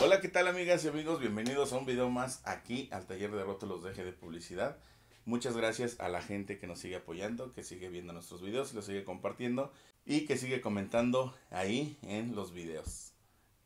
Hola, ¿qué tal amigas y amigos? Bienvenidos a un video más aquí al taller de roto los deje de Publicidad. Muchas gracias a la gente que nos sigue apoyando, que sigue viendo nuestros videos, los sigue compartiendo y que sigue comentando ahí en los videos.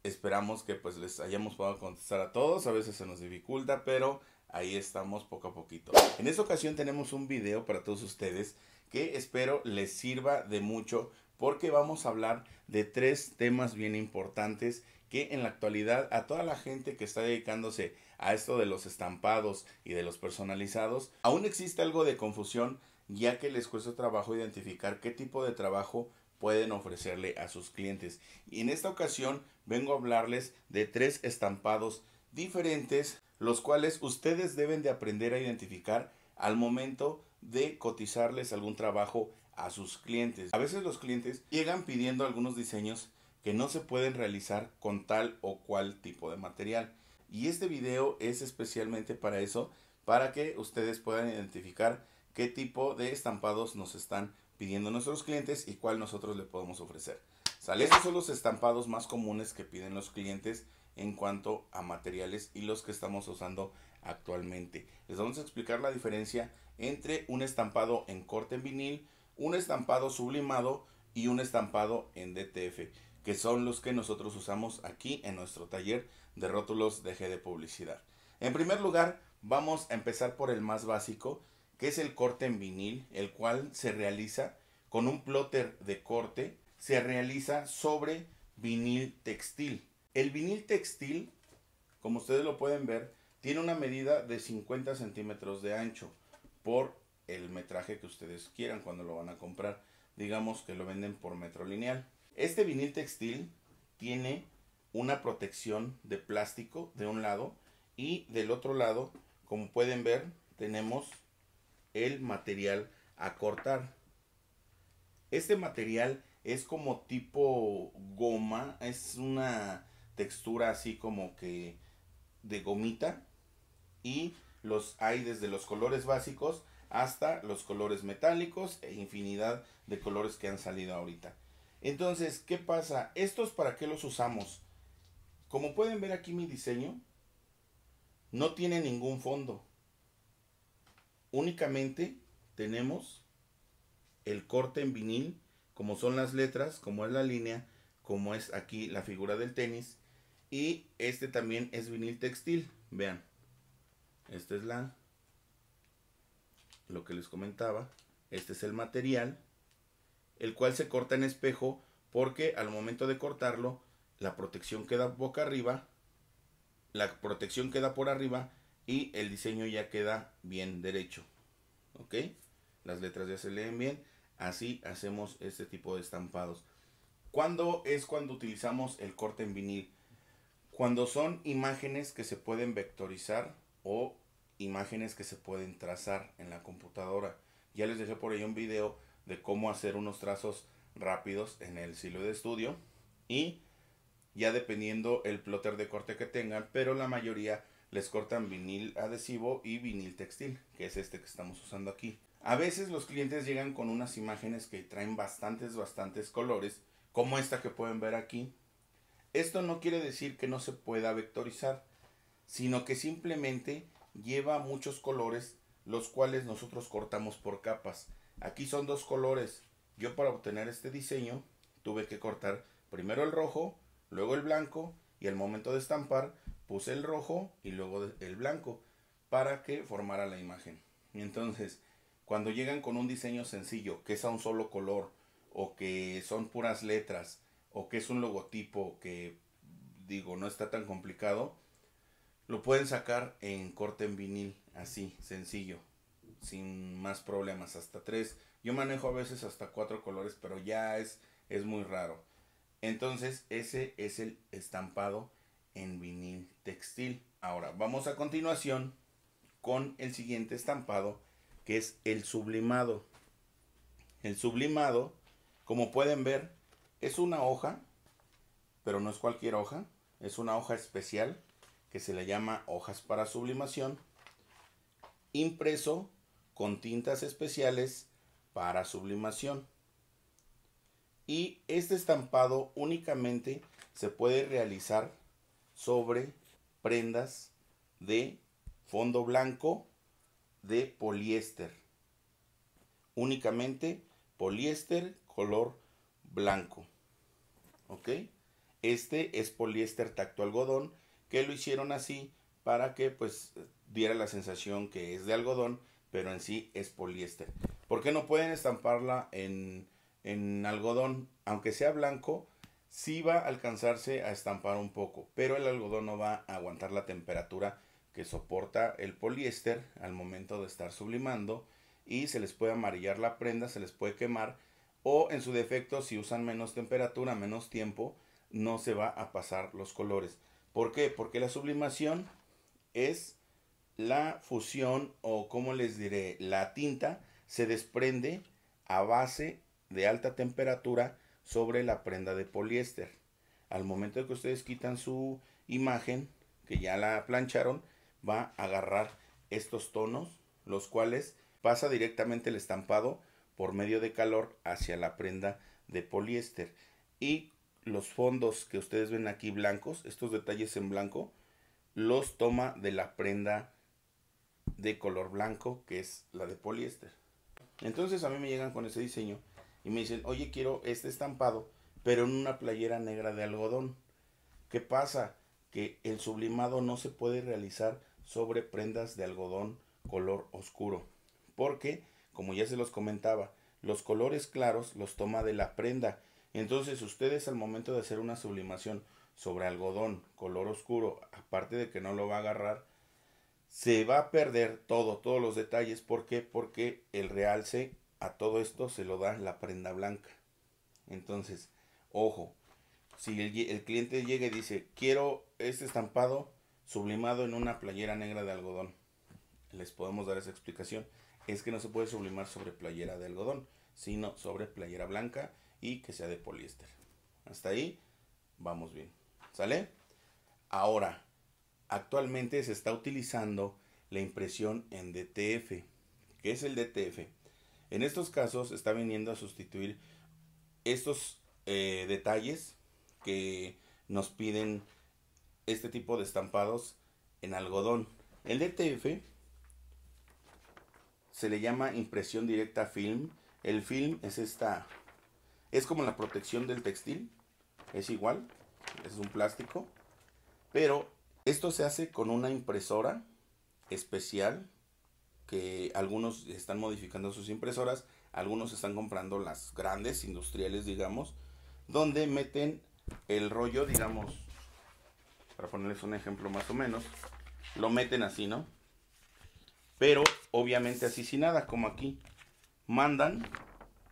Esperamos que pues les hayamos podido contestar a todos, a veces se nos dificulta, pero ahí estamos poco a poquito. En esta ocasión tenemos un video para todos ustedes que espero les sirva de mucho porque vamos a hablar de tres temas bien importantes que en la actualidad a toda la gente que está dedicándose a esto de los estampados y de los personalizados, aún existe algo de confusión ya que les cuesta trabajo identificar qué tipo de trabajo pueden ofrecerle a sus clientes. Y en esta ocasión vengo a hablarles de tres estampados diferentes, los cuales ustedes deben de aprender a identificar al momento de cotizarles algún trabajo a sus clientes. A veces los clientes llegan pidiendo algunos diseños que no se pueden realizar con tal o cual tipo de material. Y este video es especialmente para eso, para que ustedes puedan identificar qué tipo de estampados nos están pidiendo nuestros clientes y cuál nosotros le podemos ofrecer. ¿Sale? Estos son los estampados más comunes que piden los clientes en cuanto a materiales y los que estamos usando actualmente. Les vamos a explicar la diferencia entre un estampado en corte en vinil, un estampado sublimado y un estampado en DTF que son los que nosotros usamos aquí en nuestro taller de rótulos de G de publicidad. En primer lugar, vamos a empezar por el más básico, que es el corte en vinil, el cual se realiza con un plotter de corte, se realiza sobre vinil textil. El vinil textil, como ustedes lo pueden ver, tiene una medida de 50 centímetros de ancho por el metraje que ustedes quieran cuando lo van a comprar. Digamos que lo venden por metro lineal. Este vinil textil tiene una protección de plástico de un lado y del otro lado, como pueden ver, tenemos el material a cortar. Este material es como tipo goma, es una textura así como que de gomita y los hay desde los colores básicos hasta los colores metálicos e infinidad de colores que han salido ahorita. Entonces, ¿qué pasa? ¿Estos para qué los usamos? Como pueden ver aquí mi diseño, no tiene ningún fondo. Únicamente tenemos el corte en vinil, como son las letras, como es la línea, como es aquí la figura del tenis. Y este también es vinil textil, vean. este es la, lo que les comentaba. Este es el material el cual se corta en espejo porque al momento de cortarlo, la protección queda boca arriba, la protección queda por arriba y el diseño ya queda bien derecho. ¿Ok? Las letras ya se leen bien. Así hacemos este tipo de estampados. cuando es cuando utilizamos el corte en vinil? Cuando son imágenes que se pueden vectorizar o imágenes que se pueden trazar en la computadora. Ya les dejé por ahí un video de cómo hacer unos trazos rápidos en el silo de estudio y ya dependiendo el plotter de corte que tengan, pero la mayoría les cortan vinil adhesivo y vinil textil, que es este que estamos usando aquí. A veces los clientes llegan con unas imágenes que traen bastantes, bastantes colores, como esta que pueden ver aquí. Esto no quiere decir que no se pueda vectorizar, sino que simplemente lleva muchos colores, los cuales nosotros cortamos por capas. Aquí son dos colores. Yo para obtener este diseño tuve que cortar primero el rojo, luego el blanco y al momento de estampar puse el rojo y luego el blanco para que formara la imagen. Y Entonces, cuando llegan con un diseño sencillo, que es a un solo color, o que son puras letras, o que es un logotipo que, digo, no está tan complicado, lo pueden sacar en corte en vinil, así, sencillo sin más problemas, hasta tres. Yo manejo a veces hasta cuatro colores, pero ya es, es muy raro. Entonces, ese es el estampado en vinil textil. Ahora, vamos a continuación con el siguiente estampado, que es el sublimado. El sublimado, como pueden ver, es una hoja, pero no es cualquier hoja, es una hoja especial que se le llama hojas para sublimación, impreso con tintas especiales para sublimación. Y este estampado únicamente se puede realizar sobre prendas de fondo blanco de poliéster. Únicamente poliéster color blanco. ¿Ok? Este es poliéster tacto algodón que lo hicieron así para que pues diera la sensación que es de algodón pero en sí es poliéster. ¿Por qué no pueden estamparla en, en algodón? Aunque sea blanco, sí va a alcanzarse a estampar un poco, pero el algodón no va a aguantar la temperatura que soporta el poliéster al momento de estar sublimando y se les puede amarillar la prenda, se les puede quemar o en su defecto si usan menos temperatura, menos tiempo, no se va a pasar los colores. ¿Por qué? Porque la sublimación es la fusión o como les diré, la tinta se desprende a base de alta temperatura sobre la prenda de poliéster. Al momento de que ustedes quitan su imagen, que ya la plancharon, va a agarrar estos tonos, los cuales pasa directamente el estampado por medio de calor hacia la prenda de poliéster. Y los fondos que ustedes ven aquí blancos, estos detalles en blanco, los toma de la prenda de color blanco, que es la de poliéster. Entonces a mí me llegan con ese diseño y me dicen, oye, quiero este estampado, pero en una playera negra de algodón. ¿Qué pasa? Que el sublimado no se puede realizar sobre prendas de algodón color oscuro, porque, como ya se los comentaba, los colores claros los toma de la prenda. Entonces ustedes al momento de hacer una sublimación sobre algodón color oscuro, aparte de que no lo va a agarrar, se va a perder todo, todos los detalles. ¿Por qué? Porque el realce a todo esto se lo da la prenda blanca. Entonces, ojo, si el, cliente llega y dice, quiero este estampado sublimado en una playera negra de algodón, les podemos dar esa explicación. Es que no se puede sublimar sobre playera de algodón, sino sobre playera blanca y que sea de poliéster. Hasta ahí, vamos bien. ¿Sale? Ahora, Actualmente se está utilizando la impresión en DTF. que es el DTF? En estos casos está viniendo a sustituir estos eh, detalles que nos piden este tipo de estampados en algodón. El DTF se le llama impresión directa film. El film es esta, es como la protección del textil, es igual, es un plástico, pero esto se hace con una impresora especial que algunos están modificando sus impresoras, algunos están comprando las grandes industriales, digamos, donde meten el rollo, digamos, para ponerles un ejemplo más o menos, lo meten así, ¿no? Pero obviamente así sin nada, como aquí, mandan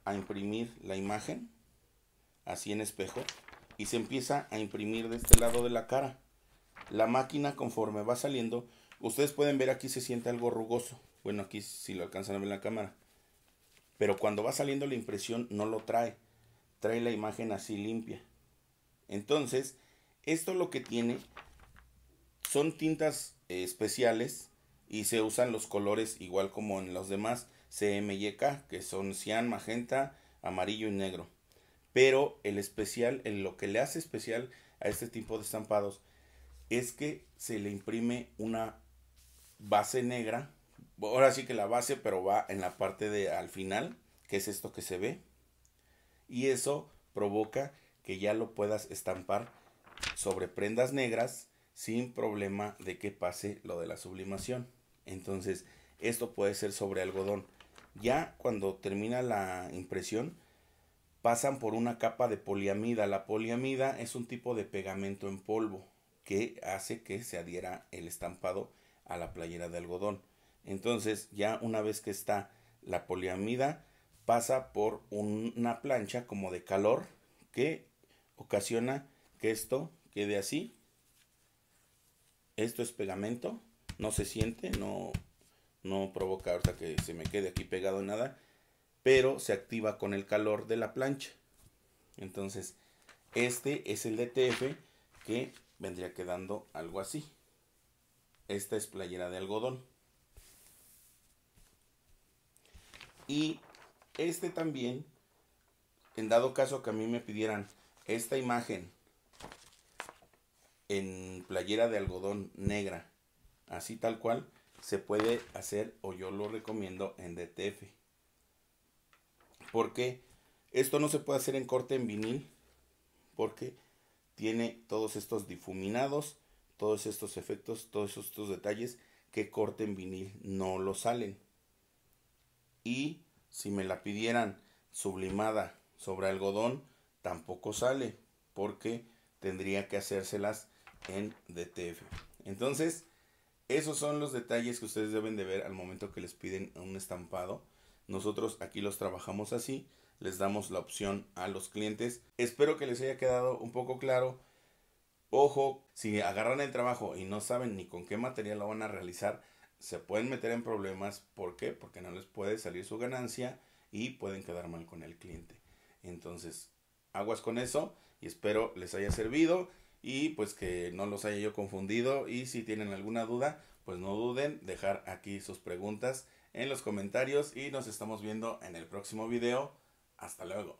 a imprimir la imagen, así en espejo, y se empieza a imprimir de este lado de la cara la máquina conforme va saliendo, ustedes pueden ver aquí se siente algo rugoso. Bueno, aquí si lo alcanzan a ver en la cámara. Pero cuando va saliendo la impresión no lo trae. Trae la imagen así limpia. Entonces, esto lo que tiene son tintas eh, especiales y se usan los colores igual como en los demás CMYK, e, que son cian, magenta, amarillo y negro. Pero el especial, en lo que le hace especial a este tipo de estampados es que se le imprime una base negra. Ahora sí que la base, pero va en la parte de al final, que es esto que se ve. Y eso provoca que ya lo puedas estampar sobre prendas negras sin problema de que pase lo de la sublimación. Entonces, esto puede ser sobre algodón. Ya cuando termina la impresión, pasan por una capa de poliamida. La poliamida es un tipo de pegamento en polvo que hace que se adhiera el estampado a la playera de algodón. Entonces ya una vez que está la poliamida pasa por una plancha como de calor que ocasiona que esto quede así. Esto es pegamento, no se siente, no, no provoca ahorita que se me quede aquí pegado nada, pero se activa con el calor de la plancha. Entonces, este es el DTF que vendría quedando algo así. Esta es playera de algodón. Y este también, en dado caso que a mí me pidieran esta imagen en playera de algodón negra, así tal cual, se puede hacer o yo lo recomiendo en DTF. Porque esto no se puede hacer en corte en vinil, porque tiene todos estos difuminados, todos estos efectos, todos estos detalles que corten vinil no lo salen. Y si me la pidieran sublimada sobre algodón, tampoco sale porque tendría que hacérselas en DTF. Entonces, esos son los detalles que ustedes deben de ver al momento que les piden un estampado. Nosotros aquí los trabajamos así les damos la opción a los clientes. Espero que les haya quedado un poco claro. Ojo, si agarran el trabajo y no saben ni con qué material lo van a realizar, se pueden meter en problemas. ¿Por qué? Porque no les puede salir su ganancia y pueden quedar mal con el cliente. Entonces, aguas con eso y espero les haya servido y pues que no los haya yo confundido y si tienen alguna duda, pues no duden dejar aquí sus preguntas en los comentarios y nos estamos viendo en el próximo video. Hasta luego.